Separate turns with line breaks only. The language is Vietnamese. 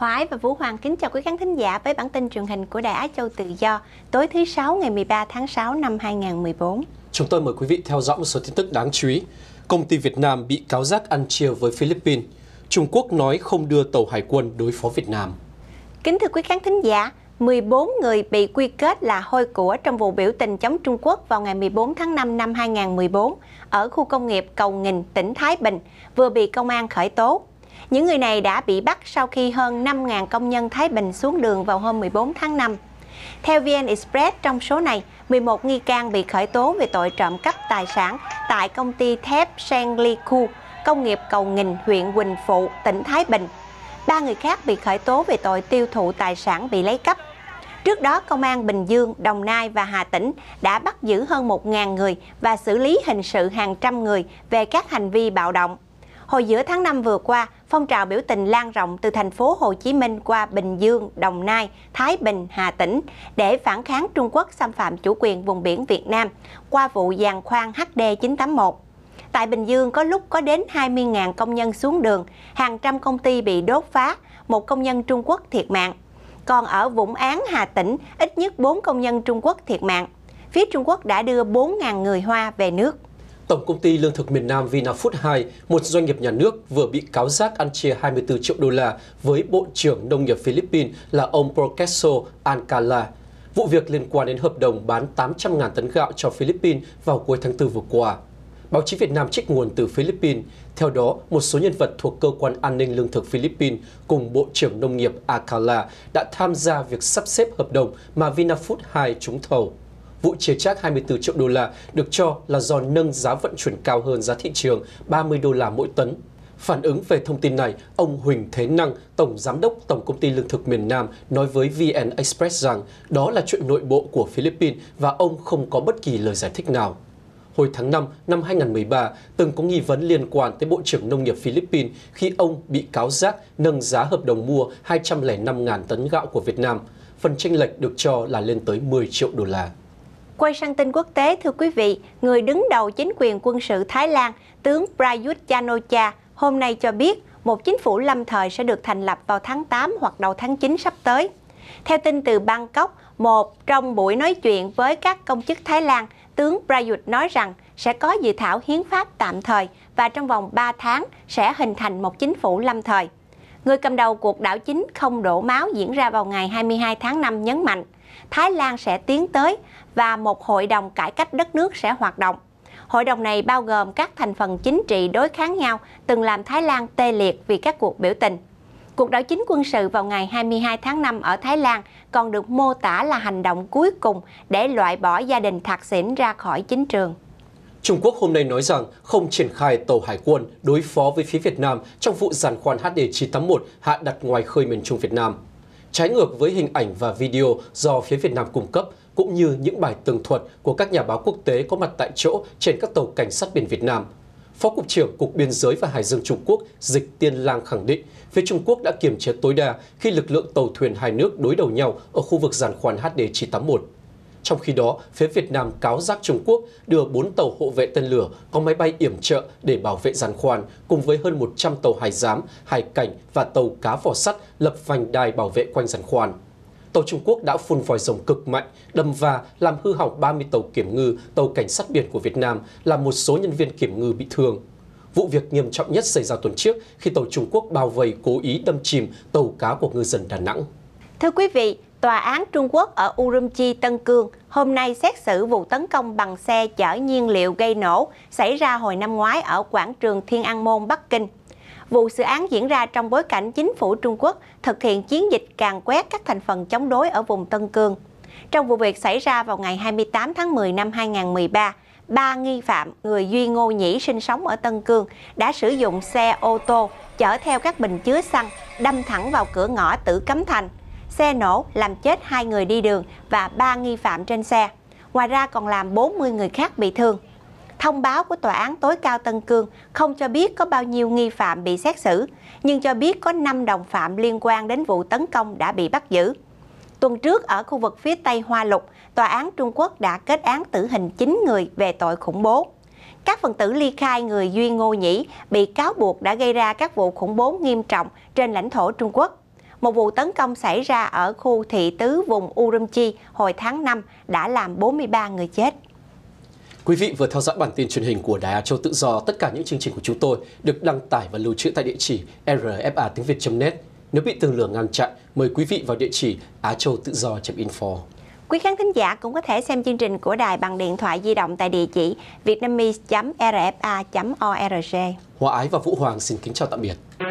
Hoái và Vũ Hoàng kính chào quý khán thính giả với bản tin truyền hình của Đài Á Châu Tự Do tối thứ Sáu ngày 13 tháng 6 năm 2014.
Chúng tôi mời quý vị theo dõi một số tin tức đáng chú ý. Công ty Việt Nam bị cáo giác ăn chia với Philippines. Trung Quốc nói không đưa tàu hải quân đối phó Việt Nam.
Kính thưa quý khán thính giả, 14 người bị quy kết là hôi của trong vụ biểu tình chống Trung Quốc vào ngày 14 tháng 5 năm 2014 ở khu công nghiệp Cầu Nghìn, tỉnh Thái Bình, vừa bị công an khởi tố. Những người này đã bị bắt sau khi hơn 5.000 công nhân Thái Bình xuống đường vào hôm 14 tháng 5. Theo VN Express, trong số này, 11 nghi can bị khởi tố về tội trộm cắp tài sản tại công ty thép Sengliku, công nghiệp Cầu Nghìn, huyện Quỳnh Phụ, tỉnh Thái Bình. Ba người khác bị khởi tố về tội tiêu thụ tài sản bị lấy cắp. Trước đó, Công an Bình Dương, Đồng Nai và Hà Tĩnh đã bắt giữ hơn 1.000 người và xử lý hình sự hàng trăm người về các hành vi bạo động. Hồi giữa tháng 5 vừa qua, phong trào biểu tình lan rộng từ thành phố Hồ Chí Minh qua Bình Dương, Đồng Nai, Thái Bình, Hà Tĩnh để phản kháng Trung Quốc xâm phạm chủ quyền vùng biển Việt Nam qua vụ giàn khoan HD981. Tại Bình Dương có lúc có đến 20.000 công nhân xuống đường, hàng trăm công ty bị đốt phá, một công nhân Trung Quốc thiệt mạng. Còn ở Vũng Án, Hà Tĩnh, ít nhất 4 công nhân Trung Quốc thiệt mạng. Phía Trung Quốc đã đưa 4.000 người Hoa về nước.
Tổng công ty lương thực miền Nam VinaFood 2, một doanh nghiệp nhà nước vừa bị cáo giác ăn chia 24 triệu đô la với Bộ trưởng Nông nghiệp Philippines là ông Prokeso Alcala. Vụ việc liên quan đến hợp đồng bán 800.000 tấn gạo cho Philippines vào cuối tháng 4 vừa qua. Báo chí Việt Nam trích nguồn từ Philippines. Theo đó, một số nhân vật thuộc Cơ quan An ninh Lương thực Philippines cùng Bộ trưởng Nông nghiệp Akala đã tham gia việc sắp xếp hợp đồng mà VinaFood 2 trúng thầu vụ chia trác 24 triệu đô la được cho là do nâng giá vận chuyển cao hơn giá thị trường 30 đô la mỗi tấn. Phản ứng về thông tin này, ông Huỳnh Thế Năng, Tổng Giám đốc Tổng Công ty Lương thực miền Nam, nói với VN Express rằng đó là chuyện nội bộ của Philippines và ông không có bất kỳ lời giải thích nào hồi tháng 5 năm 2013 từng có nghi vấn liên quan tới Bộ trưởng Nông nghiệp Philippines khi ông bị cáo giác nâng giá hợp đồng mua 205.000 tấn gạo của Việt Nam. Phần tranh lệch được cho là lên tới 10 triệu đô la.
Quay sang tin quốc tế, thưa quý vị, người đứng đầu chính quyền quân sự Thái Lan, tướng Prayut Chan-o-cha, hôm nay cho biết một chính phủ lâm thời sẽ được thành lập vào tháng 8 hoặc đầu tháng 9 sắp tới. Theo tin từ Bangkok, một trong buổi nói chuyện với các công chức Thái Lan, tướng Prayut nói rằng sẽ có dự thảo hiến pháp tạm thời và trong vòng 3 tháng sẽ hình thành một chính phủ lâm thời người cầm đầu cuộc đảo chính không đổ máu diễn ra vào ngày 22 tháng 5 nhấn mạnh Thái Lan sẽ tiến tới và một hội đồng cải cách đất nước sẽ hoạt động. Hội đồng này bao gồm các thành phần chính trị đối kháng nhau từng làm Thái Lan tê liệt vì các cuộc biểu tình. Cuộc đảo chính quân sự vào ngày 22 tháng 5 ở Thái Lan còn được mô tả là hành động cuối cùng để loại bỏ gia đình Thạc Sỉn ra khỏi chính trường. Trung Quốc hôm
nay nói rằng không triển khai tàu hải quân đối phó với phía Việt Nam trong vụ giàn khoan HD981 hạ đặt ngoài khơi miền Trung Việt Nam. Trái ngược với hình ảnh và video do phía Việt Nam cung cấp, cũng như những bài tường thuật của các nhà báo quốc tế có mặt tại chỗ trên các tàu cảnh sát biển Việt Nam, Phó Cục trưởng Cục Biên giới và Hải dương Trung Quốc Dịch Tiên Lang khẳng định phía Trung Quốc đã kiềm chế tối đa khi lực lượng tàu thuyền hai nước đối đầu nhau ở khu vực giàn khoan HD981. Trong khi đó, phía Việt Nam cáo giác Trung Quốc đưa 4 tàu hộ vệ tên lửa có máy bay yểm trợ để bảo vệ giàn khoan, cùng với hơn 100 tàu hải giám, hải cảnh và tàu cá vỏ sắt lập vành đai bảo vệ quanh giàn khoan. Tàu Trung Quốc đã phun vòi rồng cực mạnh, đâm va làm hư hỏng 30 tàu kiểm ngư, tàu cảnh sát biển của Việt Nam, làm một số nhân viên kiểm ngư bị thương. Vụ việc nghiêm trọng nhất xảy ra tuần trước khi tàu Trung Quốc bao vây cố ý đâm chìm tàu cá của ngư dân Đà Nẵng.
Thưa quý vị, Tòa án Trung Quốc ở Urumqi, Tân Cương hôm nay xét xử vụ tấn công bằng xe chở nhiên liệu gây nổ xảy ra hồi năm ngoái ở quảng trường Thiên An Môn, Bắc Kinh. Vụ xử án diễn ra trong bối cảnh chính phủ Trung Quốc thực hiện chiến dịch càn quét các thành phần chống đối ở vùng Tân Cương. Trong vụ việc xảy ra vào ngày 28 tháng 10 năm 2013, ba nghi phạm người Duy Ngô Nhĩ sinh sống ở Tân Cương đã sử dụng xe ô tô chở theo các bình chứa xăng đâm thẳng vào cửa ngõ Tử Cấm Thành – xe nổ làm chết hai người đi đường và ba nghi phạm trên xe. Ngoài ra còn làm 40 người khác bị thương. Thông báo của Tòa án tối cao Tân Cương không cho biết có bao nhiêu nghi phạm bị xét xử, nhưng cho biết có 5 đồng phạm liên quan đến vụ tấn công đã bị bắt giữ. Tuần trước ở khu vực phía Tây Hoa Lục, Tòa án Trung Quốc đã kết án tử hình 9 người về tội khủng bố. Các phần tử ly khai người Duy Ngô Nhĩ bị cáo buộc đã gây ra các vụ khủng bố nghiêm trọng trên lãnh thổ Trung Quốc một vụ tấn công xảy ra ở khu thị tứ vùng Urumqi hồi tháng 5 đã làm 43 người chết.
Quý vị vừa theo dõi bản tin truyền hình của Đài Á Châu Tự Do. Tất cả những chương trình của chúng tôi được đăng tải và lưu trữ tại địa chỉ rfa tiếng việt net Nếu bị tường lửa ngăn chặn, mời quý vị vào địa chỉ á châu tự do.info.
Quý khán thính giả cũng có thể xem chương trình của đài bằng điện thoại di động tại địa chỉ vietnamese.rfa.org.
Hòa Ái và Vũ Hoàng xin kính chào tạm biệt.